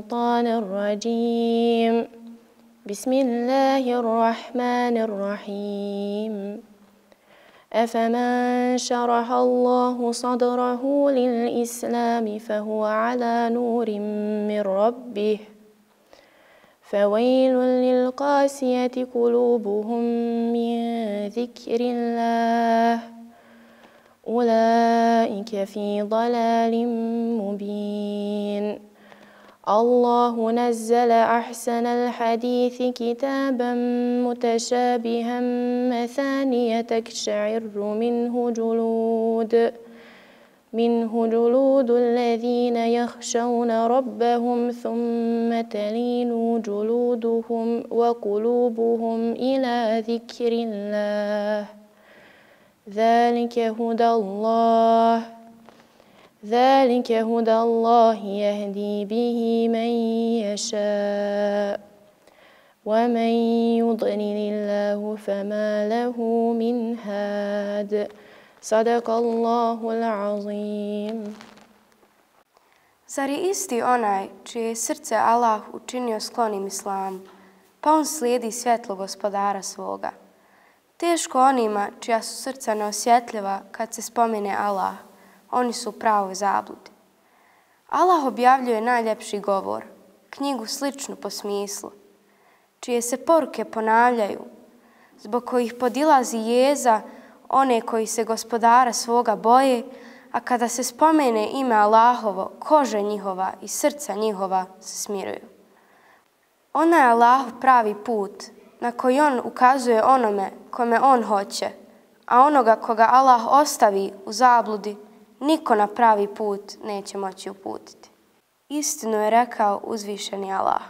الشيطان الرجيم بسم الله الرحمن الرحيم أفمن شرح الله صدره للإسلام فهو على نور من ربه فويل للقاسية قلوبهم من ذكر الله أولئك في ضلال مبين الله نزل أحسن الحديث كتابا متشابها مثانية تكشعر منه جلود منه جلود الذين يخشون ربهم ثم تلين جلودهم وقلوبهم إلى ذكر الله ذلك هدى الله ذلك هدى الله يهدي به من يشاء ومن يضلل الله فما له من هاد صدق الله العظيم Zar je isti onaj čije je srce Allah učinio sklonim islamu, pa on slijedi svjetlo gospodara svoga? Teško onima čija su srca neosjetljiva kad se spomine Allah, oni su pravo zabludi. Allah objavljuje najljepši govor, knjigu sličnu po smislu, čije se poruke ponavljaju, zbog kojih podilazi jeza one koji se gospodara svoga boje, a kada se spomene ime Allahovo, kože njihova i srca njihova se smiruju. Ona je Allah pravi put na koji on ukazuje onome kome on hoće, a onoga koga Allah ostavi u zabludi niko na pravi put neće moći uputiti. Istinu je rekao uzvišeni Allah.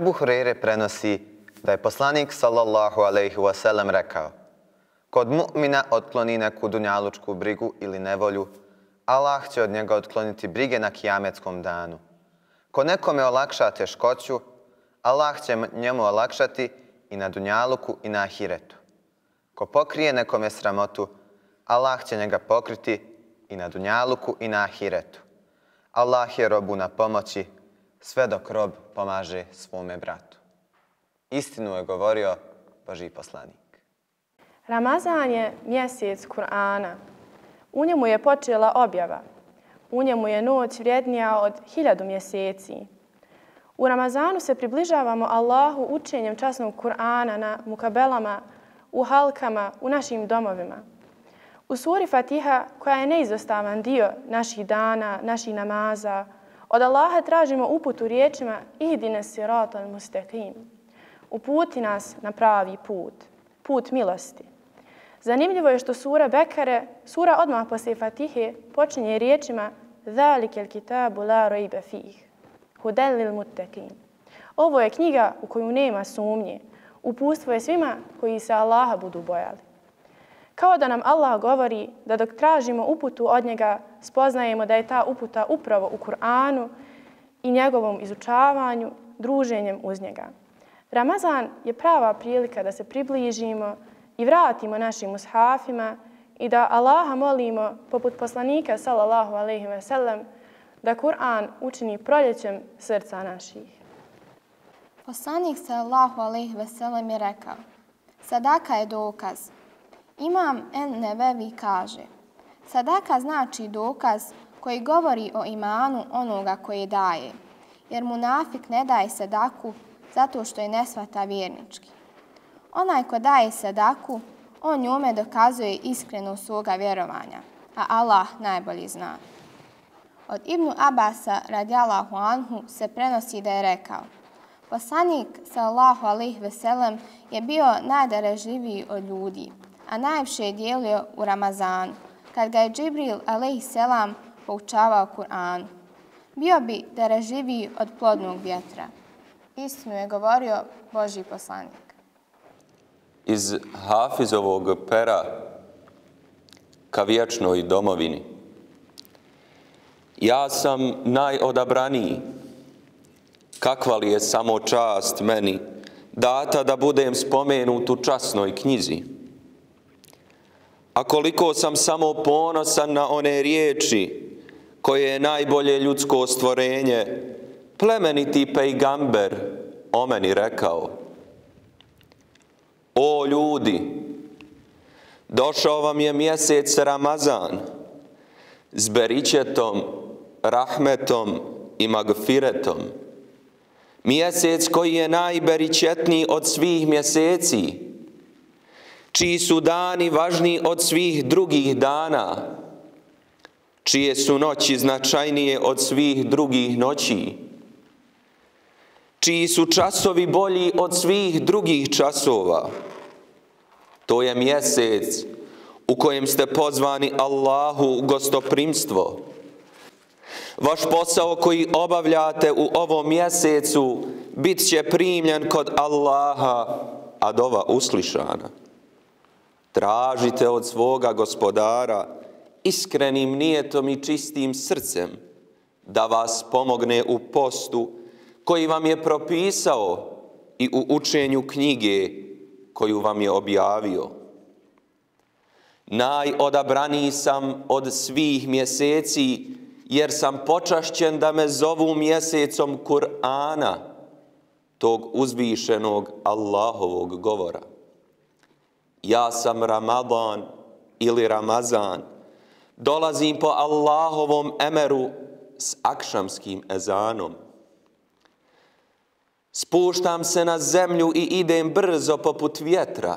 Ebu Hureyre prenosi da je poslanik sallallahu alaihi wasallam rekao Kod mu'mina otkloni neku dunjalučku brigu ili nevolju, Allah će od njega otkloniti brige na kijametskom danu. Ko nekome olakša teškoću, Allah će njemu olakšati i na dunjaluku i na ahiretu. Ko pokrije nekome sramotu, Allah će njega pokriti i na dunjaluku i na ahiretu. Allah je robu na pomoći, sve dok rob pomaže svome bratu. Istinu je govorio Boži poslanik. Ramazan je mjesec Kur'ana. U njemu je počela objava. U njemu je noć vrijednija od hiljadu mjeseci. U Ramazanu se približavamo Allahu učenjem časnog Kur'ana na mukabelama, u halkama, u našim domovima. U suri Fatiha, koja je neizostavan dio naših dana, naših namaza, Od Allaha tražimo uput u riječima idi na sirat al mustaqim. Uputi nas na pravi put, put milosti. Zanimljivo je što sura Bekare, sura odmah poslije Fatihe, počinje riječima Zalikel kitabu la rojbe fih, hudelil muttekin. Ovo je knjiga u koju nema sumnje. Upustvo je svima koji se Allaha budu bojali. Kao da nam Allah govori da dok tražimo uputu od njega, spoznajemo da je ta uputa upravo u Kur'anu i njegovom izučavanju, druženjem uz njega. Ramazan je prava prilika da se približimo i vratimo našim ushafima i da Allaha molimo, poput poslanika sallallahu alaihi ve sellem, da Kur'an učini proljećem srca naših. Poslanik sallallahu alaihi ve sellem je rekao, Sadaka je dokaz, Imam en nevevi kaže, sadaka znači dokaz koji govori o imanu onoga koje daje, jer mu nafik ne daje sadaku zato što je nesvata vjernički. Onaj ko daje sadaku, on njome dokazuje iskreno svoga vjerovanja, a Allah najbolji zna. Od Ibnu Abasa radjala Anhu se prenosi da je rekao, Poslanik sallahu alih veselem je bio najdareživiji od ljudi, a najviše je dijelio u Ramazanu, kad ga je Džibril alaih poučavao Kur'an. Bio bi da reživi od plodnog vjetra. Istinu je govorio Boži poslanik. Iz Hafizovog pera ka vječnoj domovini. Ja sam najodabraniji. Kakva li je samo čast meni data da budem spomenut u časnoj knjizi? A koliko sam samo ponosan na one riječi koje je najbolje ljudsko stvorenje, plemeniti pejgamber o meni rekao. O ljudi, došao vam je mjesec Ramazan s beričetom, rahmetom i magfiretom. Mjesec koji je najberičetniji od svih mjeseci, mjeseci, čiji su dani važniji od svih drugih dana, čije su noći značajnije od svih drugih noći, čiji su časovi bolji od svih drugih časova. To je mjesec u kojem ste pozvani Allahu u gostoprimstvo. Vaš posao koji obavljate u ovom mjesecu bit će primljen kod Allaha, a dova uslišana. Tražite od svoga gospodara iskrenim nijetom i čistim srcem da vas pomogne u postu koji vam je propisao i u učenju knjige koju vam je objavio. Najodabraniji sam od svih mjeseci jer sam počašćen da me zovu mjesecom Kur'ana, tog uzvišenog Allahovog govora ja sam Ramadan ili Ramazan, dolazim po Allahovom emeru s akšamskim ezanom. Spuštam se na zemlju i idem brzo poput vjetra.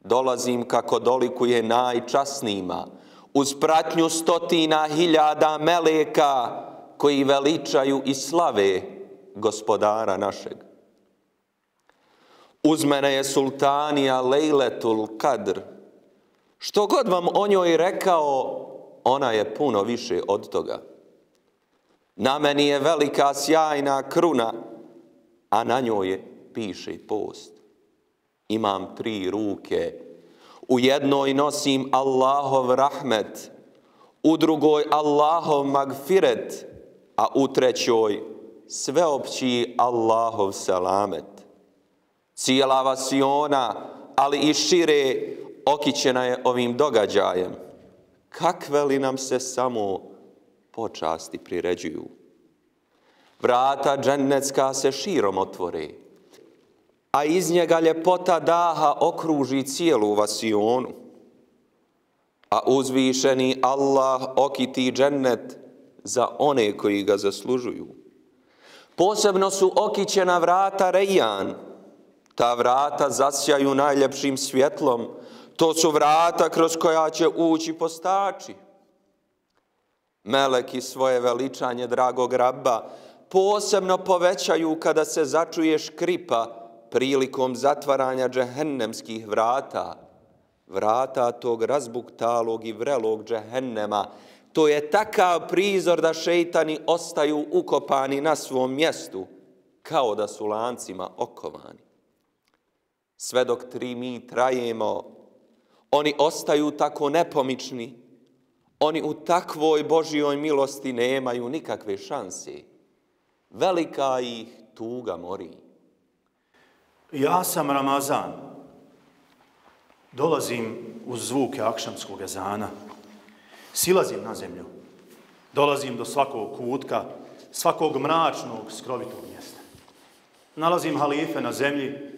Dolazim kako dolikuje najčasnima uz pratnju stotina hiljada meleka koji veličaju i slave gospodara našeg uz mene je sultanija lejletul kadr. Što god vam o njoj rekao, ona je puno više od toga. Na meni je velika sjajna kruna, a na njoj je piše post. Imam tri ruke. U jednoj nosim Allahov rahmet, u drugoj Allahov magfiret, a u trećoj sveopći Allahov salamet. Cijela vas i ona, ali i šire, okićena je ovim događajem. Kakve li nam se samo počasti priređuju? Vrata džennecka se širom otvore, a iz njega ljepota daha okruži cijelu vasionu. A uzvišeni Allah okiti džennet za one koji ga zaslužuju. Posebno su okićena vrata Rejan, Ta vrata zasjaju najljepšim svjetlom. To su vrata kroz koja će ući postači. Meleki svoje veličanje dragog rabba posebno povećaju kada se začuje škripa prilikom zatvaranja džehennemskih vrata. Vrata tog razbuktalog i vrelog džehennema. To je takav prizor da šeitani ostaju ukopani na svom mjestu, kao da su lancima okovani sve dok tri mi trajemo. Oni ostaju tako nepomični, oni u takvoj Božijoj milosti nemaju nikakve šanse. Velika ih tuga mori. Ja sam Ramazan. Dolazim uz zvuke akšamskog ezana. Silazim na zemlju. Dolazim do svakog kutka, svakog mračnog, skrovitog mjesta. Nalazim halife na zemlji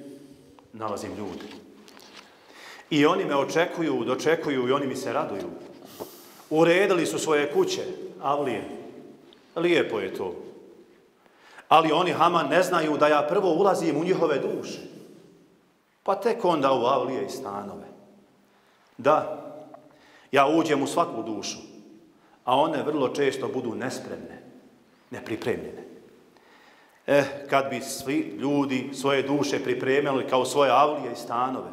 nalazim ljude. I oni me očekuju, dočekuju i oni mi se raduju. Uredili su svoje kuće, avlije. Lijepo je to. Ali oni hama ne znaju da ja prvo ulazim u njihove duše. Pa tek onda u avlije i stanove. Da, ja uđem u svaku dušu, a one vrlo često budu nespremne, nepripremljene. Eh, kad bi svi ljudi svoje duše pripremili kao svoje avlije i stanove.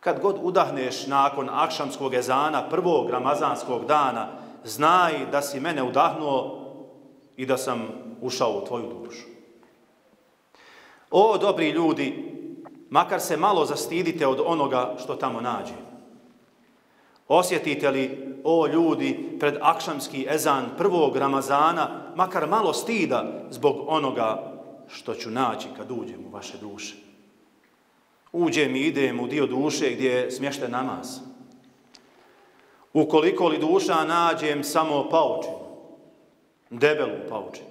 Kad god udahneš nakon akšamskog ezana, prvog ramazanskog dana, znaj da si mene udahnuo i da sam ušao u tvoju dušu. O, dobri ljudi, makar se malo zastidite od onoga što tamo nađe. Osjetite li, o ljudi, pred akšamski ezan prvog Ramazana, makar malo stida zbog onoga što ću naći kad uđem u vaše duše? Uđem i idem u dio duše gdje je smješten namaz. Ukoliko li duša nađem samo paučinu, debelu paučinu,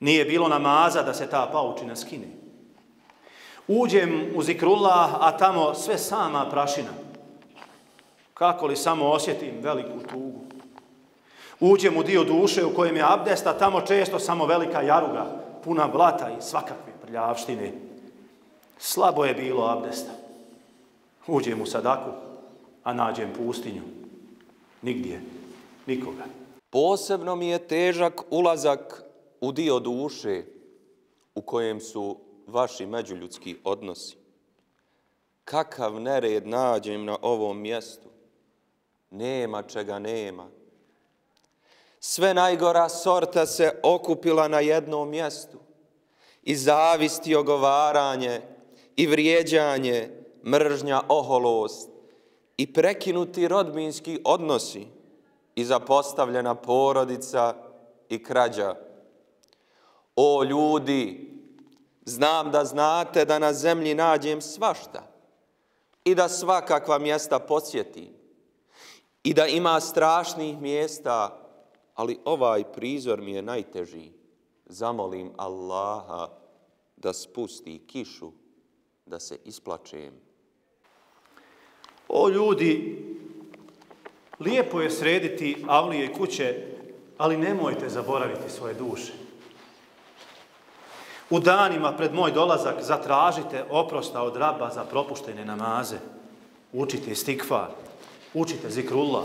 nije bilo namaza da se ta paučina skine. Uđem u zikrullah, a tamo sve sama prašina kako li samo osjetim veliku tugu. Uđem u dio duše u kojem je abdesta, tamo često samo velika jaruga, puna blata i svakakve prljavštine. Slabo je bilo abdesta. Uđem u sadaku, a nađem pustinju. Nigdje, nikoga. Posebno mi je težak ulazak u dio duše u kojem su vaši međuljudski odnosi. Kakav nered nađem na ovom mjestu. Nema čega nema. Sve najgora sorta se okupila na jednom mjestu. I zavisti i ogovaranje, i vrijeđanje, mržnja, oholost, i prekinuti rodbinski odnosi, i zapostavljena porodica i krađa. O ljudi, znam da znate da na zemlji nađem svašta i da svakakva mjesta posjetim i da ima strašnih mjesta, ali ovaj prizor mi je najteži. Zamolim Allaha da spusti kišu, da se isplačem. O ljudi, lijepo je srediti avlije kuće, ali nemojte zaboraviti svoje duše. U danima pred moj dolazak zatražite oprosta od raba za propuštene namaze. Učite stikvar. Učite zikrullah.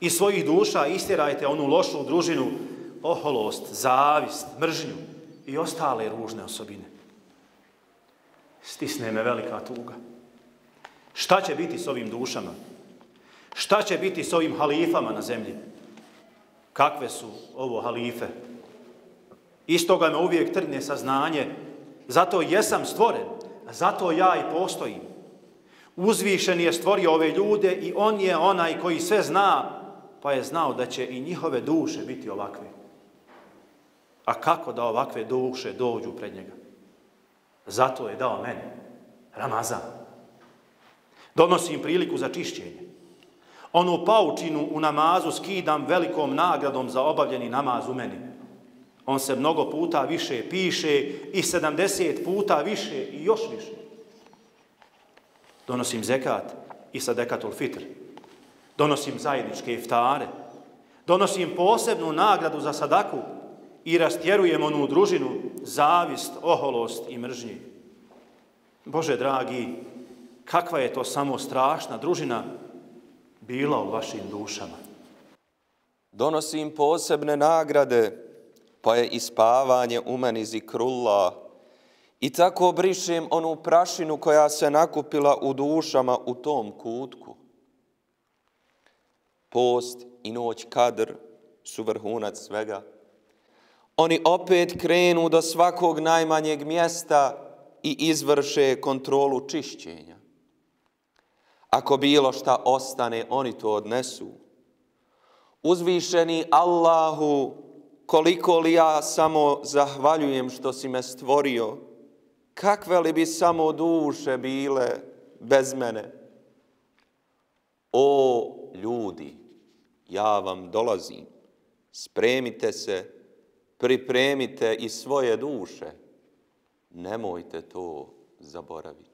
I svojih duša istirajte onu lošu družinu, oholost, zavist, mržnju i ostale ružne osobine. Stisne me velika tuga. Šta će biti s ovim dušama? Šta će biti s ovim halifama na zemlji? Kakve su ovo halife? Istoga me uvijek trgne saznanje. Zato jesam stvoren, zato ja i postojim uzvišen je stvorio ove ljude i on je onaj koji sve zna, pa je znao da će i njihove duše biti ovakve. A kako da ovakve duše dođu pred njega? Zato je dao meni, Ramazan. Donosim priliku za čišćenje. Onu paučinu u namazu skidam velikom nagradom za obavljeni namaz u meni. On se mnogo puta više piše i 70 puta više i još više. Donosim zekat i sadekatul fitr. Donosim zajedničke iftare. Donosim posebnu nagradu za sadaku i rastjerujem onu družinu zavist, oholost i mržnji. Bože dragi, kakva je to samo strašna družina bila u vašim dušama. Donosim posebne nagrade, pa je ispavanje u meni zikrullah. I tako brišem onu prašinu koja se nakupila u dušama u tom kutku. Post i noć kadr su vrhunac svega. Oni opet krenu do svakog najmanjeg mjesta i izvrše kontrolu čišćenja. Ako bilo šta ostane, oni to odnesu. Uzvišeni Allahu, koliko li ja samo zahvaljujem što si me stvorio, kakve li bi samo duše bile bez mene? O ljudi, ja vam dolazim, spremite se, pripremite i svoje duše, nemojte to zaboraviti.